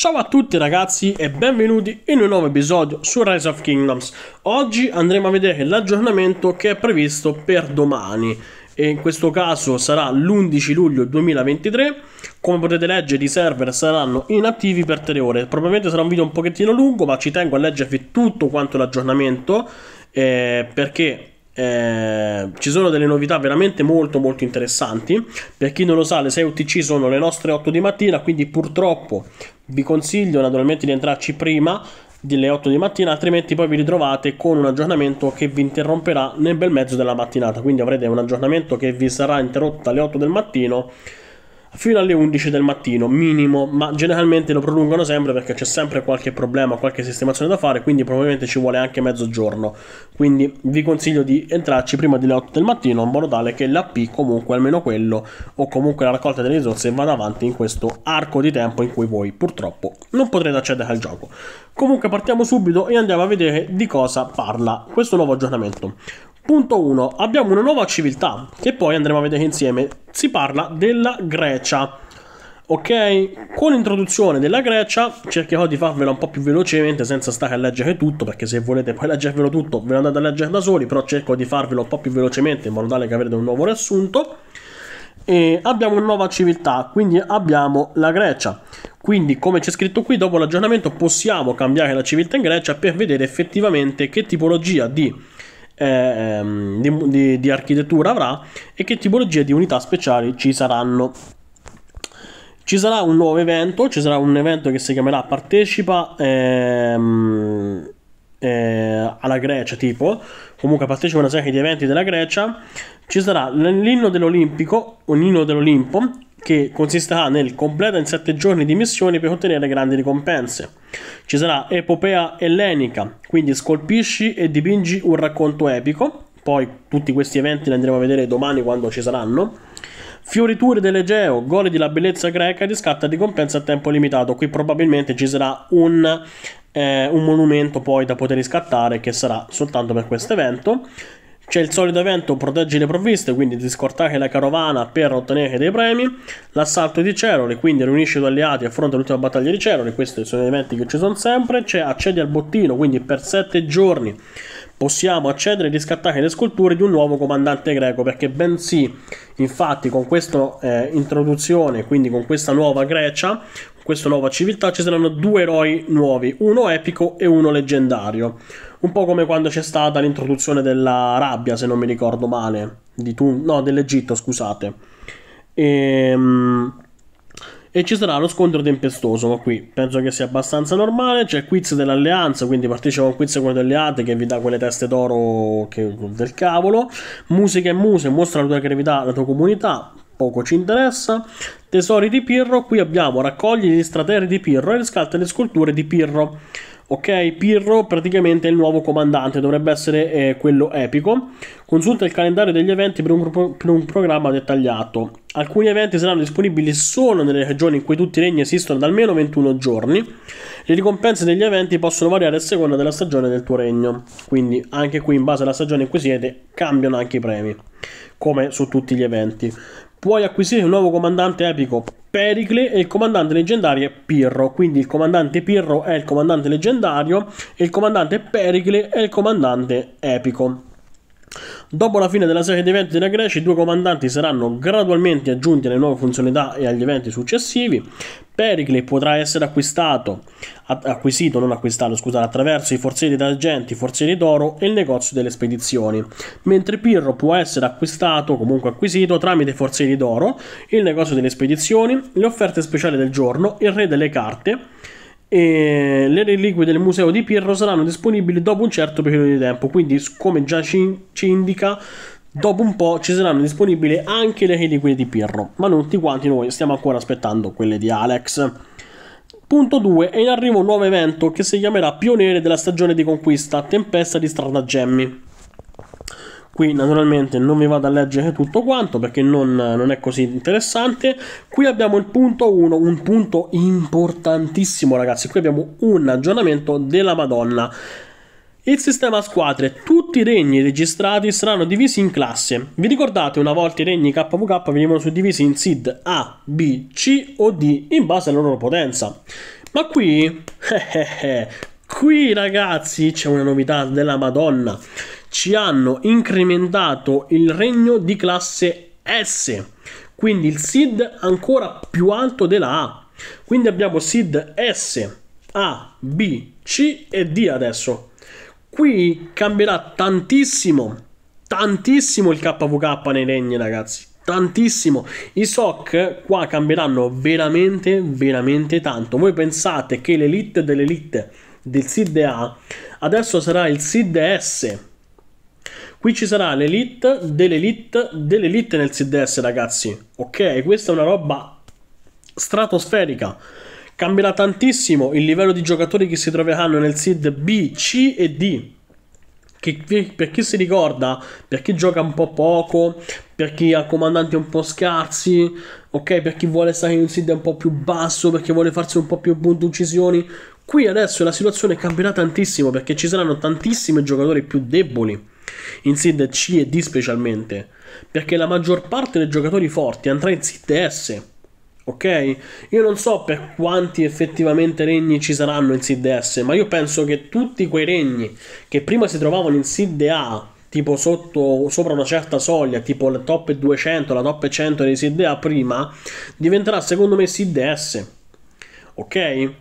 Ciao a tutti ragazzi e benvenuti in un nuovo episodio su Rise of Kingdoms. Oggi andremo a vedere l'aggiornamento che è previsto per domani e in questo caso sarà l'11 luglio 2023. Come potete leggere i server saranno inattivi per 3 ore. Probabilmente sarà un video un pochettino lungo ma ci tengo a leggervi tutto quanto l'aggiornamento eh, perché eh, ci sono delle novità veramente molto molto interessanti. Per chi non lo sa, le 6 UTC sono le nostre 8 di mattina, quindi purtroppo vi consiglio naturalmente di entrarci prima delle 8 di mattina, altrimenti poi vi ritrovate con un aggiornamento che vi interromperà nel bel mezzo della mattinata. Quindi avrete un aggiornamento che vi sarà interrotto alle 8 del mattino fino alle 11 del mattino minimo, ma generalmente lo prolungano sempre perché c'è sempre qualche problema, qualche sistemazione da fare, quindi probabilmente ci vuole anche mezzogiorno. Quindi vi consiglio di entrarci prima delle 8 del mattino in modo tale che l'AP comunque almeno quello o comunque la raccolta delle risorse vada avanti in questo arco di tempo in cui voi purtroppo non potrete accedere al gioco. Comunque partiamo subito e andiamo a vedere di cosa parla questo nuovo aggiornamento. Punto 1. Abbiamo una nuova civiltà che poi andremo a vedere insieme. Si parla della Grecia. Ok, con l'introduzione della Grecia cercherò di farvela un po' più velocemente senza stare a leggere tutto, perché se volete poi leggervelo tutto ve lo andate a leggere da soli, però cerco di farvelo un po' più velocemente in modo tale che avrete un nuovo riassunto. E abbiamo una nuova civiltà, quindi abbiamo la Grecia. Quindi, come c'è scritto qui, dopo l'aggiornamento possiamo cambiare la civiltà in Grecia per vedere effettivamente che tipologia di ehm, di, di, di architettura avrà e che tipologia di unità speciali ci saranno. Ci sarà un nuovo evento, ci sarà un evento che si chiamerà Partecipa ehm, eh, alla Grecia, tipo, comunque partecipa a una serie di eventi della Grecia. Ci sarà l'inno dell'Olimpico, un inno dell'Olimpo, che consisterà nel completare in 7 giorni di missioni per ottenere grandi ricompense. Ci sarà epopea ellenica, quindi scolpisci e dipingi un racconto epico, poi tutti questi eventi li andremo a vedere domani quando ci saranno. Fioriture dell'Egeo, gole di la bellezza greca e riscatta di compensa a tempo limitato. Qui probabilmente ci sarà un, eh, un monumento poi da poter riscattare che sarà soltanto per questo evento. C'è il solito evento proteggi le provviste, quindi ti scortachi la carovana per ottenere dei premi. L'assalto di Ceroli, quindi riunisci i tuoi alleati e affronta l'ultima battaglia di Ceroli. Questi sono eventi che ci sono sempre. C'è accedi al bottino, quindi per 7 giorni possiamo accedere e riscattare le sculture di un nuovo comandante greco, perché bensì, infatti, con questa eh, introduzione, quindi con questa nuova Grecia, con questa nuova civiltà, ci saranno due eroi nuovi, uno epico e uno leggendario. Un po' come quando c'è stata l'introduzione dell'Arabia, se non mi ricordo male, di Tun- no, dell'Egitto, scusate. E, ehm, e ci sarà lo scontro tempestoso, ma qui penso che sia abbastanza normale. C'è il quiz dell'alleanza, quindi partecipa a un quiz con le alleate che vi dà quelle teste d'oro che... del cavolo. Musica e muse, mostra la tua creatività, la tua comunità, poco ci interessa. Tesori di Pirro, qui abbiamo raccogli gli strateri di Pirro e riscatta le sculture di Pirro. Ok, Pirro praticamente è il nuovo comandante, dovrebbe essere eh, quello epico. Consulta il calendario degli eventi per un, pro per un programma dettagliato. Alcuni eventi saranno disponibili solo nelle regioni in cui tutti i regni esistono da almeno 21 giorni. Le ricompense degli eventi possono variare a seconda della stagione del tuo regno, quindi anche qui in base alla stagione in cui siete cambiano anche i premi, come su tutti gli eventi puoi acquisire un nuovo comandante epico Pericle e il comandante leggendario è Pirro, quindi il comandante Pirro è il comandante leggendario e il comandante Pericle è il comandante epico. Dopo la fine della serie di eventi della Grecia, i due comandanti saranno gradualmente aggiunti alle nuove funzionalità e agli eventi successivi. Pericle potrà essere acquistato, acquisito, non acquistato, scusate, attraverso i forzieri d'argento, i forzieri d'oro e il negozio delle spedizioni, mentre Pirro può essere acquistato, comunque acquisito, tramite i forzieri d'oro, il negozio delle spedizioni, le offerte speciali del giorno, il re delle carte e le reliquie del museo di Pirro saranno disponibili dopo un certo periodo di tempo, quindi come già ci, ci indica dopo un po' ci saranno disponibili anche le reliquie di Pirro, ma non tutti quanti noi stiamo ancora aspettando quelle di Alex. Punto 2. È in arrivo un nuovo evento che si chiamerà Pioniere della stagione di conquista, Tempesta di Stratagemmi qui naturalmente non vi vado a leggere tutto quanto perché non, non è così interessante qui abbiamo il punto 1 un punto importantissimo ragazzi qui abbiamo un aggiornamento della madonna il sistema a squadre, tutti i regni registrati saranno divisi in classe. Vi ricordate una volta i regni KVK venivano suddivisi in SID A, B, C o D in base alla loro potenza. Ma qui, eh, eh, eh, qui ragazzi c'è una novità della Madonna ci hanno incrementato il regno di classe S, quindi il SID ancora più alto della A. Quindi abbiamo SID S, A, B, C e D adesso. Qui cambierà tantissimo, tantissimo il KVK nei regni ragazzi, tantissimo. I SOC qua cambieranno veramente, veramente tanto. Voi pensate che l'elite dell'elite del SID A adesso sarà il SID S, Qui ci sarà l'elite, dell'elite, dell'elite nel CDS, ragazzi. Ok, questa è una roba stratosferica. Cambierà tantissimo il livello di giocatori che si troveranno nel SID B, C e D. Che, per chi si ricorda, per chi gioca un po' poco, per chi ha comandanti un po' scarsi, ok, per chi vuole stare in un SID un po' più basso, per chi vuole farsi un po' più punti uccisioni. Qui adesso la situazione cambierà tantissimo perché ci saranno tantissimi giocatori più deboli in SID C e D specialmente, perché la maggior parte dei giocatori forti andrà in SID S. Ok? Io non so per quanti effettivamente regni ci saranno in SID S, ma io penso che tutti quei regni che prima si trovavano in SID A tipo sotto, sopra una certa soglia, tipo la top 200, la top 100 dei SID A prima, diventerà secondo me SID S. Ok?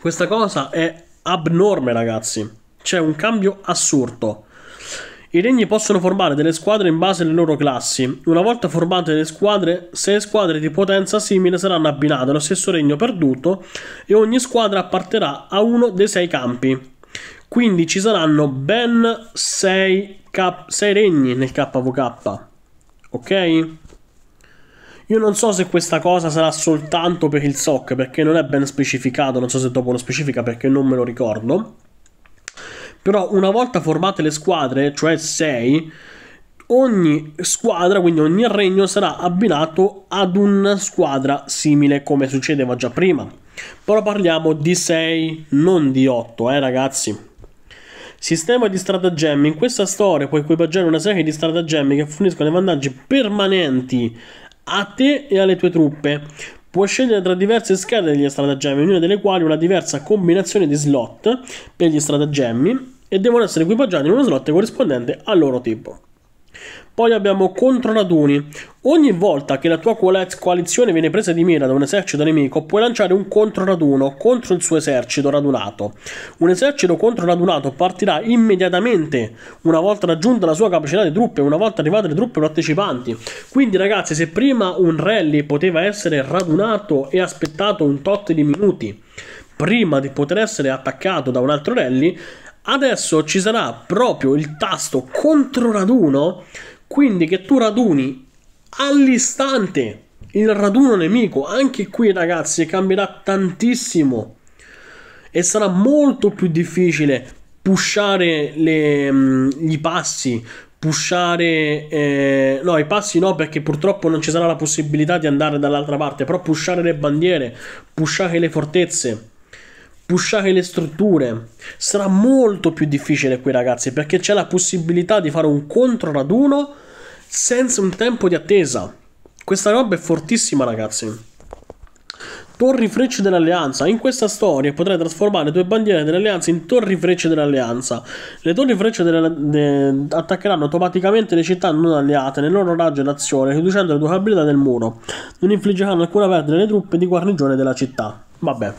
Questa cosa è abnorme, ragazzi. C'è un cambio assurdo. I regni possono formare delle squadre in base alle loro classi. Una volta formate le squadre, sei squadre di potenza simile saranno abbinate allo stesso regno perduto e ogni squadra apparterà a uno dei sei campi. Quindi ci saranno ben 6, regni nel KVK. Ok? Io non so se questa cosa sarà soltanto per il SOC perché non è ben specificato, non so se dopo lo specifica perché non me lo ricordo. Però una volta formate le squadre, cioè 6, ogni squadra, quindi ogni regno sarà abbinato ad una squadra simile come succedeva già prima. Però parliamo di 6, non di 8, eh ragazzi. Sistema di stratagemmi. In questa storia puoi equipaggiare una serie di stratagemmi che forniscono dei vantaggi permanenti a te e alle tue truppe. Puoi scegliere tra diverse schede degli stratagemmi, ognuna delle quali una diversa combinazione di slot per gli stratagemmi e devono essere equipaggiati in uno slot corrispondente al loro tipo. Poi abbiamo controraduni. Ogni volta che la tua coalizione viene presa di mira da un esercito nemico, puoi lanciare un controraduno contro il suo esercito radunato. Un esercito controradunato partirà immediatamente una volta raggiunta la sua capacità di truppe, una volta arrivate le truppe partecipanti. Quindi ragazzi, se prima un rally poteva essere radunato e aspettato un tot di minuti prima di poter essere attaccato da un altro rally, Adesso ci sarà proprio il tasto contro raduno, quindi che tu raduni all'istante il raduno nemico. Anche qui ragazzi cambierà tantissimo e sarà molto più difficile pushare le, mm, i passi, pushare eh, no i passi no perché purtroppo non ci sarà la possibilità di andare dall'altra parte però pushare le bandiere pushare le fortezze pushare le strutture. Sarà molto più difficile qui, ragazzi, perché c'è la possibilità di fare un contro raduno senza un tempo di attesa. Questa roba è fortissima, ragazzi. Torri frecce dell'alleanza. In questa storia potrai trasformare due bandiere dell'alleanza in torri frecce dell'alleanza. Le torri frecce de... attaccheranno automaticamente le città non alleate nel loro raggio d'azione, riducendo le due abilità del muro. Non infliggeranno alcuna perdita alle truppe di guarnigione della città. Vabbè.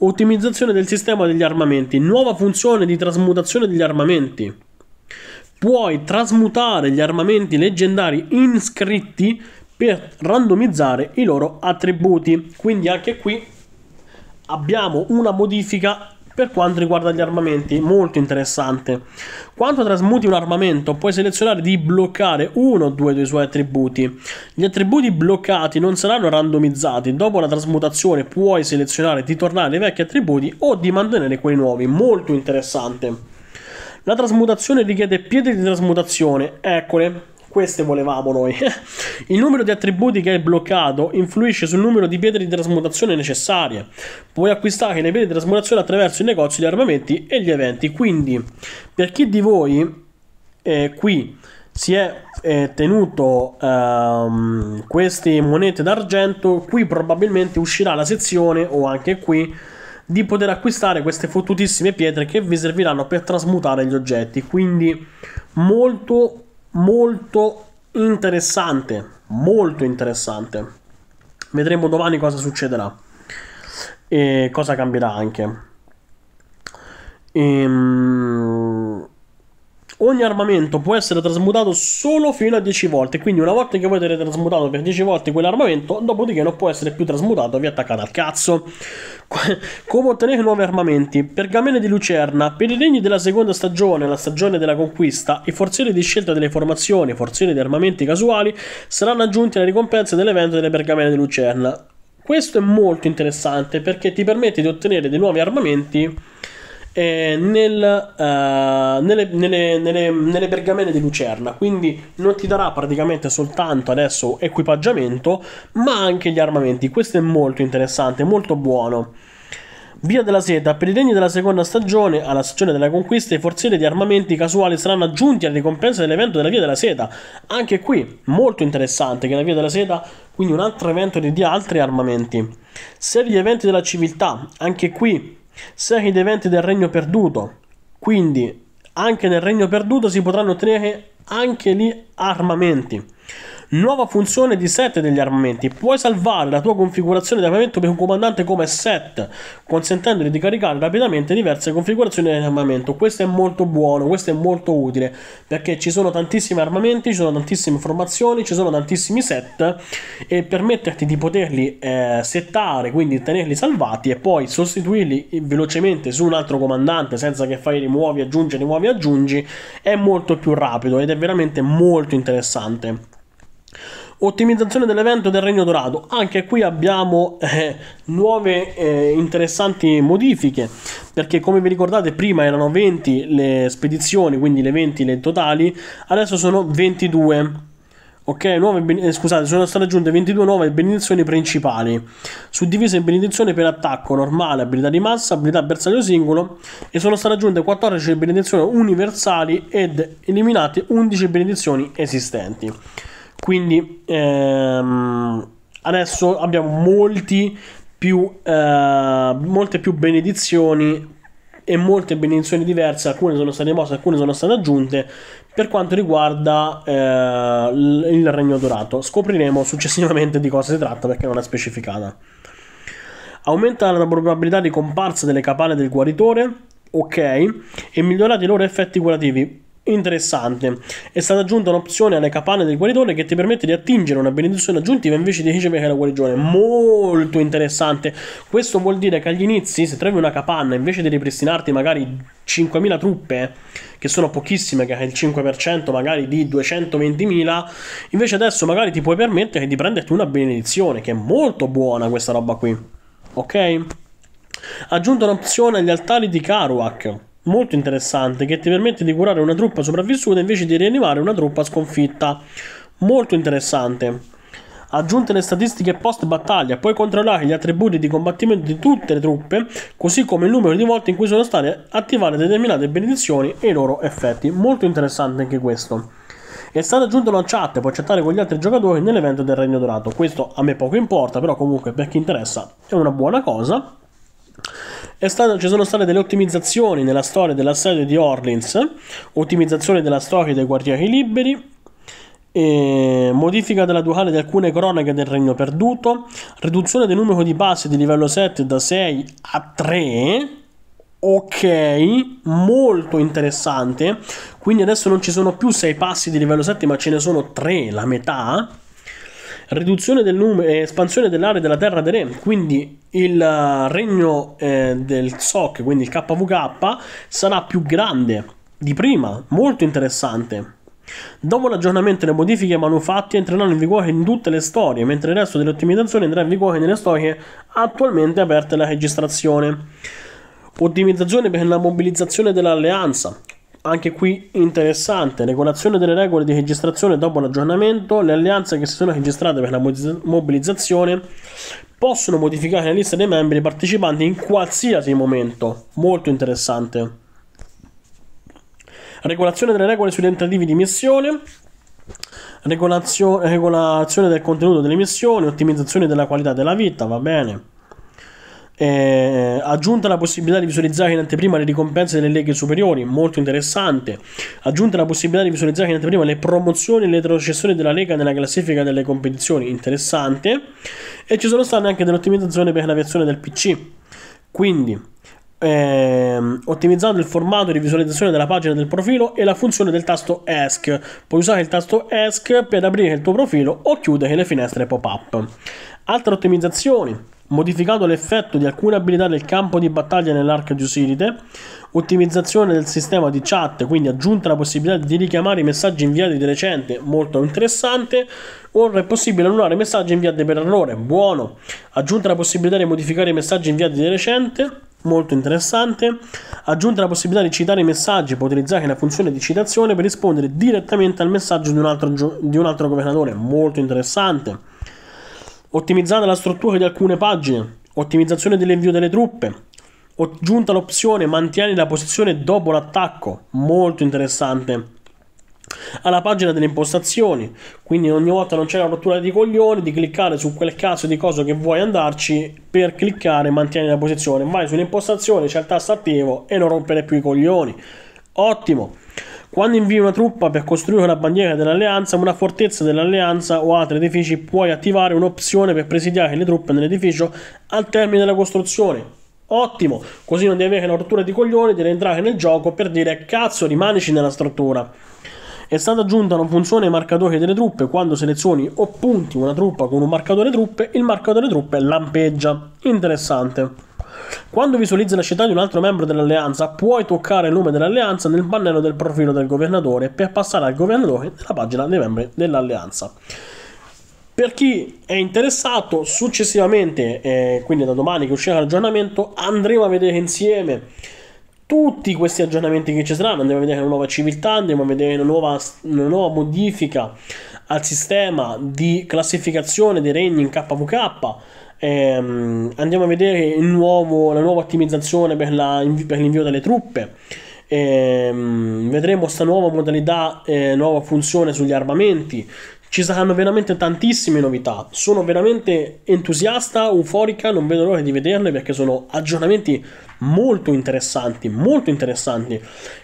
Ottimizzazione del sistema degli armamenti. Nuova funzione di trasmutazione degli armamenti. Puoi trasmutare gli armamenti leggendari in scritti per randomizzare i loro attributi. Quindi anche qui abbiamo una modifica per quanto riguarda gli armamenti, molto interessante. Quando trasmuti un armamento, puoi selezionare di bloccare uno o due dei suoi attributi. Gli attributi bloccati non saranno randomizzati. Dopo la trasmutazione, puoi selezionare di tornare ai vecchi attributi o di mantenere quelli nuovi. Molto interessante. La trasmutazione richiede pietre di trasmutazione, eccole, queste volevamo noi. il numero di attributi che hai bloccato influisce sul numero di pietre di trasmutazione necessarie. Puoi acquistare le pietre di trasmutazione attraverso i negozi di armamenti e gli eventi. Quindi, per chi di voi eh, qui si è eh, tenuto ehm, queste monete d'argento, qui probabilmente uscirà la sezione o anche qui di poter acquistare queste fottutissime pietre che vi serviranno per trasmutare gli oggetti. Quindi molto molto interessante, molto interessante. Vedremo domani cosa succederà e cosa cambierà anche. Ehm ogni armamento può essere trasmutato solo fino a 10 volte, quindi una volta che voi avete trasmutato per 10 volte quell'armamento, dopodiché non può essere più trasmutato, vi attaccate al cazzo. Come ottenere nuovi armamenti? Pergamene di lucerna. Per i regni della seconda stagione, la stagione della conquista, i forzieri di scelta delle formazioni, forzieri di armamenti casuali, saranno aggiunti alle ricompense dell'evento delle pergamene di lucerna. Questo è molto interessante perché ti permette di ottenere dei nuovi armamenti eh, nel, eh, nelle, nelle, nelle, nelle, pergamene di lucerna quindi non ti darà praticamente soltanto adesso equipaggiamento ma anche gli armamenti questo è molto interessante molto buono Via della Seta, per i regni della seconda stagione, alla stagione della conquista, i forzieri di armamenti casuali saranno aggiunti alle ricompense dell'evento della Via della Seta. Anche qui, molto interessante che la Via della Seta, quindi un altro evento ti dia altri armamenti. Serie di eventi della civiltà, anche qui sei ed eventi del regno perduto. Quindi anche nel regno perduto si potranno ottenere anche lì armamenti. Nuova funzione di set degli armamenti. Puoi salvare la tua configurazione di armamento per un comandante come set, consentendogli di caricare rapidamente diverse configurazioni di armamento. Questo è molto buono, questo è molto utile, perché ci sono tantissimi armamenti, ci sono tantissime formazioni, ci sono tantissimi set e permetterti di poterli eh, settare, quindi tenerli salvati e poi sostituirli velocemente su un altro comandante senza che fai rimuovi, aggiungi, rimuovi, aggiungi, è molto più rapido ed è veramente molto interessante. Ottimizzazione dell'evento del Regno Dorato. Anche qui abbiamo eh, nuove eh, interessanti modifiche, perché come vi ricordate prima erano 20 le spedizioni, quindi le 20 le totali, adesso sono 22. Ok, nuove, eh, scusate, sono state aggiunte 22 nuove benedizioni principali, suddivise in benedizione per attacco normale, abilità di massa, abilità bersaglio singolo e sono state aggiunte 14 benedizioni universali ed eliminate 11 benedizioni esistenti. Quindi ehm, adesso abbiamo molti più, eh, molte più benedizioni e molte benedizioni diverse, alcune sono state mosse, alcune sono state aggiunte, per quanto riguarda eh, il Regno Dorato. Scopriremo successivamente di cosa si tratta perché non è specificata. Aumenta la probabilità di comparsa delle capanne del guaritore, ok, e migliorati i loro effetti curativi interessante. È stata aggiunta un'opzione alle capanne del guaridone che ti permette di attingere una benedizione aggiuntiva invece di ricevere la guarigione. Molto interessante. Questo vuol dire che agli inizi, se trovi una capanna, invece di ripristinarti magari 5.000 truppe, che sono pochissime, che è il 5% magari di 220.000, invece adesso magari ti puoi permettere di prenderti una benedizione, che è molto buona questa roba qui. Ok? Aggiunto un'opzione agli altari di Karuak molto interessante che ti permette di curare una truppa sopravvissuta invece di rianimare una truppa sconfitta. Molto interessante. Aggiunte le statistiche post battaglia, puoi controllare gli attributi di combattimento di tutte le truppe, così come il numero di volte in cui sono state attivate determinate benedizioni e i loro effetti. Molto interessante anche questo. È stata aggiunta una chat, puoi chattare con gli altri giocatori nell'evento del Regno Dorato. Questo a me poco importa, però comunque per chi interessa è una buona cosa stato, ci sono state delle ottimizzazioni nella storia della dell'assedio di Orleans, ottimizzazione della storia dei quartieri liberi, modifica della ducale di alcune cronache del Regno Perduto, riduzione del numero di passi di livello 7 da 6 a 3, ok, molto interessante, quindi adesso non ci sono più 6 passi di livello 7 ma ce ne sono 3, la metà, riduzione del numero e eh, espansione dell'area della terra dei re, quindi il eh, regno eh, del SOC, quindi il KVK, sarà più grande di prima, molto interessante. Dopo l'aggiornamento le modifiche manufatti entreranno in vigore in tutte le storie, mentre il resto delle ottimizzazioni andrà in vigore nelle storie attualmente aperte alla registrazione. Ottimizzazione per la mobilizzazione dell'alleanza, anche qui interessante, regolazione delle regole di registrazione dopo l'aggiornamento, le alleanze che si sono registrate per la mobilizzazione possono modificare la lista dei membri partecipanti in qualsiasi momento, molto interessante. Regolazione delle regole sui tentativi di missione, regolazio- regolazione del contenuto delle missioni, ottimizzazione della qualità della vita, va bene. Eh, aggiunta la possibilità di visualizzare in anteprima le ricompense delle leghe superiori, molto interessante. Aggiunta la possibilità di visualizzare in anteprima le promozioni e le retrocessioni della lega nella classifica delle competizioni, interessante. E ci sono state anche delle ottimizzazioni per la versione del PC. Quindi, Ehm, ottimizzando il formato di visualizzazione della pagina del profilo e la funzione del tasto ESC. Puoi usare il tasto ESC per aprire il tuo profilo o chiudere le finestre pop-up. Altre ottimizzazioni modificato l'effetto di alcune abilità del campo di battaglia nell'arco di Osiride, ottimizzazione del sistema di chat, quindi aggiunta la possibilità di richiamare i messaggi inviati di recente, molto interessante, ora è possibile annullare messaggi inviati per errore, buono, aggiunta la possibilità di modificare i messaggi inviati di recente, molto interessante, aggiunta la possibilità di citare i messaggi, può utilizzare la funzione di citazione per rispondere direttamente al messaggio di un altro, di un altro governatore, molto interessante ottimizzata la struttura di alcune pagine, ottimizzazione dell'invio delle truppe, aggiunta l'opzione mantieni la posizione dopo l'attacco, molto interessante. Alla pagina delle impostazioni, quindi ogni volta non c'è la rottura di coglioni, di cliccare su quel cazzo di cosa che vuoi andarci, per cliccare mantieni la posizione, vai sulle impostazioni, c'è il tasto attivo e non rompere più i coglioni. Ottimo! Quando invii una truppa per costruire una bandiera dell'alleanza, una fortezza dell'alleanza o altri edifici, puoi attivare un'opzione per presidiare le truppe nell'edificio al termine della costruzione. Ottimo, così non devi avere la rottura di coglioni di rientrare nel gioco per dire cazzo rimanici nella struttura. È stata aggiunta una funzione ai marcatori delle truppe, quando selezioni o punti una truppa con un marcatore truppe, il marcatore truppe lampeggia. Interessante. Quando visualizzi la città di un altro membro dell'alleanza, puoi toccare il nome dell'alleanza nel pannello del profilo del governatore per passare al governatore nella pagina dei membri dell'alleanza. Per chi è interessato, successivamente, eh, quindi da domani che uscirà l'aggiornamento, andremo a vedere insieme tutti questi aggiornamenti che ci saranno. Andremo a vedere una nuova civiltà, andremo a vedere una nuova, una nuova modifica al sistema di classificazione dei regni in KVK Ehm, andiamo a vedere nuovo, la nuova ottimizzazione per, la, per l'invio delle truppe. Ehm, vedremo questa nuova modalità, eh, nuova funzione sugli armamenti. Ci saranno veramente tantissime novità. Sono veramente entusiasta, euforica, non vedo l'ora di vederle perché sono aggiornamenti molto interessanti, molto interessanti,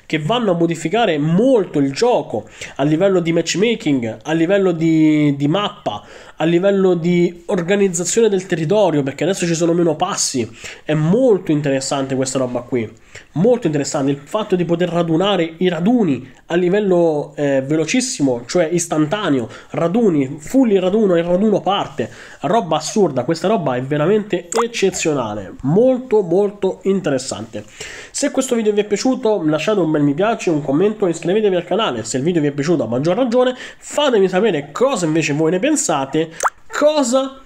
che vanno a modificare molto il gioco a livello di matchmaking, a livello di, di mappa, a livello di organizzazione del territorio, perché adesso ci sono meno passi. È molto interessante questa roba qui. Molto interessante il fatto di poter radunare i raduni a livello eh, velocissimo, cioè istantaneo, raduni, full il raduno, il raduno parte, roba assurda, questa roba è veramente eccezionale, molto molto interessante interessante. Se questo video vi è piaciuto lasciate un bel mi piace, un commento e iscrivetevi al canale. Se il video vi è piaciuto a maggior ragione fatemi sapere cosa invece voi ne pensate, cosa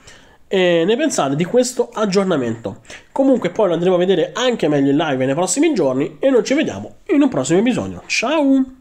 eh, ne pensate di questo aggiornamento. Comunque poi lo andremo a vedere anche meglio in live nei prossimi giorni e noi ci vediamo in un prossimo episodio. Ciao!